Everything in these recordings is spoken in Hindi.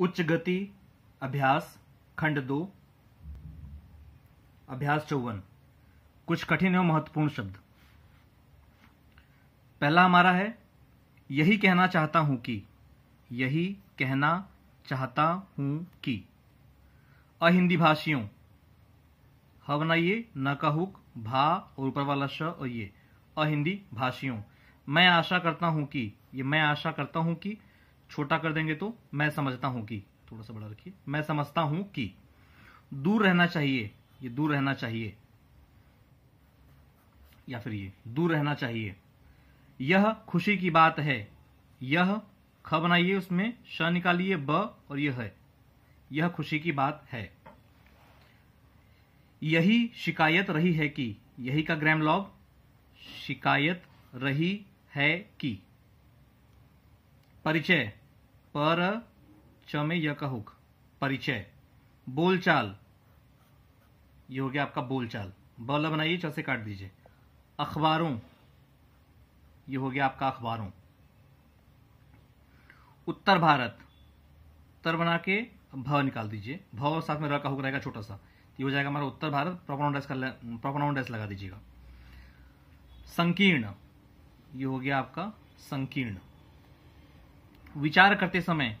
उच्च गति अभ्यास खंड दो अभ्यास चौवन कुछ कठिन एवं महत्वपूर्ण शब्द पहला हमारा है यही कहना चाहता हूं कि यही कहना चाहता हूं कि अहिंदी भाषियों हव ये न कहुक भा और ऊपर वाला श और ये अहिंदी भाषियों मैं आशा करता हूं कि ये मैं आशा करता हूं कि छोटा कर देंगे तो मैं समझता हूं कि थोड़ा सा बड़ा रखिए मैं समझता हूं कि दूर रहना चाहिए ये दूर रहना चाहिए या फिर ये दूर रहना चाहिए यह खुशी की बात है यह ख बनाइए उसमें श निकालिए ब और यह है यह खुशी की बात है यही शिकायत रही है कि यही का ग्राम लॉग शिकायत रही है कि परिचय पर च में य का हुक परिचय बोलचाल ये हो गया आपका बोलचाल बल बनाइए च से काट दीजिए अखबारों ये हो गया आपका अखबारों उत्तर भारत उत्तर बना के भ निकाल दीजिए भ और साथ में र का हुक रहेगा छोटा सा ये हो जाएगा हमारा उत्तर भारत प्रोपोनाउंडेस का प्रोपोनाउंडेस लगा दीजिएगा संकीर्ण ये हो गया आपका संकीर्ण विचार करते समय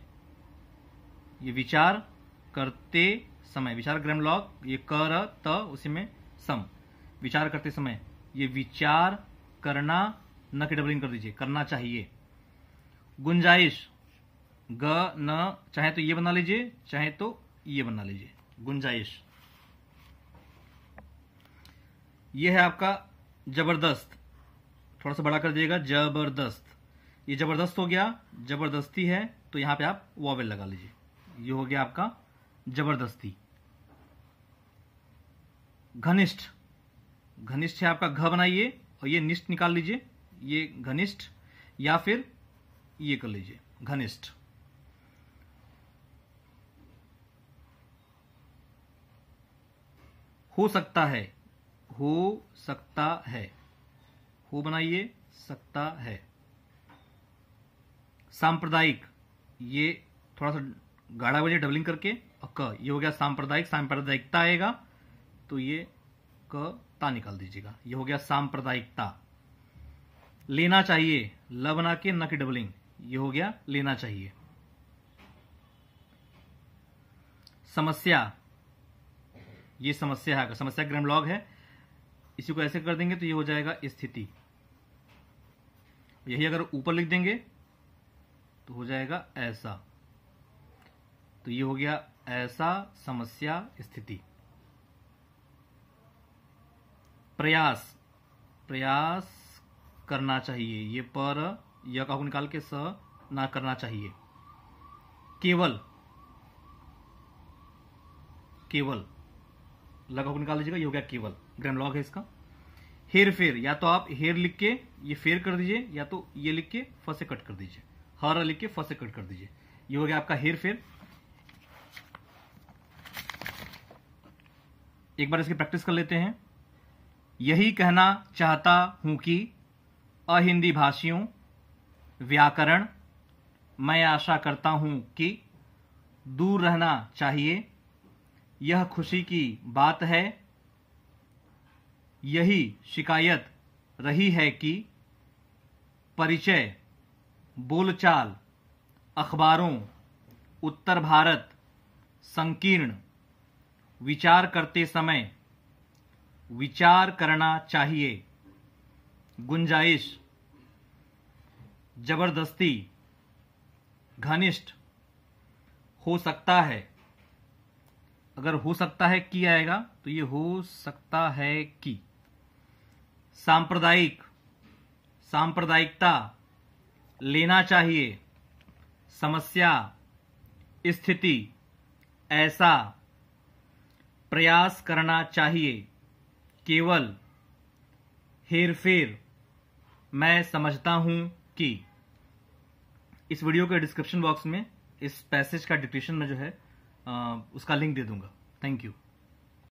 ये विचार करते समय विचार ग्रम लॉक ये कर त उसी में सम विचार करते समय ये विचार करना न के डबलिंग कर दीजिए करना चाहिए गुंजाइश ग न चाहे तो ये बना लीजिए चाहे तो ये बना लीजिए गुंजाइश ये है आपका जबरदस्त थोड़ा सा बड़ा कर दिएगा जबरदस्त ये जबरदस्त हो गया जबरदस्ती है तो यहां पे आप वॉवेल लगा लीजिए ये हो गया आपका जबरदस्ती घनिष्ठ घनिष्ठ है आपका घ बनाइए और ये निष्ठ निकाल लीजिए ये घनिष्ठ या फिर ये कर लीजिए घनिष्ठ हो सकता है हो सकता है हो बनाइए सकता है सांप्रदायिक ये थोड़ा सा गाढ़ा बजे डबलिंग करके और क ये हो गया सांप्रदायिक सांप्रदायिकता आएगा तो ये क ता निकाल दीजिएगा ये हो गया सांप्रदायिकता लेना चाहिए ल बना के न की डबलिंग ये हो गया लेना चाहिए समस्या ये समस्या है समस्या ग्राम लॉग है इसी को ऐसे कर देंगे तो ये हो जाएगा स्थिति यही अगर ऊपर लिख देंगे तो हो जाएगा ऐसा तो ये हो गया ऐसा समस्या स्थिति प्रयास प्रयास करना चाहिए ये पर यह का निकाल के स ना करना चाहिए केवल केवल लगा को निकाल लीजिएगा ये हो गया केवल ग्रैंड लॉग है इसका हेर फेर या तो आप हेर लिख के ये फेर कर दीजिए या तो ये लिख के फसे कट कर दीजिए हरा लिख के फर्स्ट से कट कर दीजिए ये हो गया आपका हेर फेयर एक बार इसकी प्रैक्टिस कर लेते हैं यही कहना चाहता हूं कि अहिंदी भाषियों व्याकरण मैं आशा करता हूं कि दूर रहना चाहिए यह खुशी की बात है यही शिकायत रही है कि परिचय बोलचाल अखबारों उत्तर भारत संकीर्ण विचार करते समय विचार करना चाहिए गुंजाइश जबरदस्ती घनिष्ठ हो सकता है अगर हो सकता है कि आएगा तो ये हो सकता है कि सांप्रदायिक सांप्रदायिकता लेना चाहिए समस्या स्थिति ऐसा प्रयास करना चाहिए केवल हेरफेर मैं समझता हूं कि इस वीडियो के डिस्क्रिप्शन बॉक्स में इस पैसेज का डिक्टेशन में जो है उसका लिंक दे दूंगा थैंक यू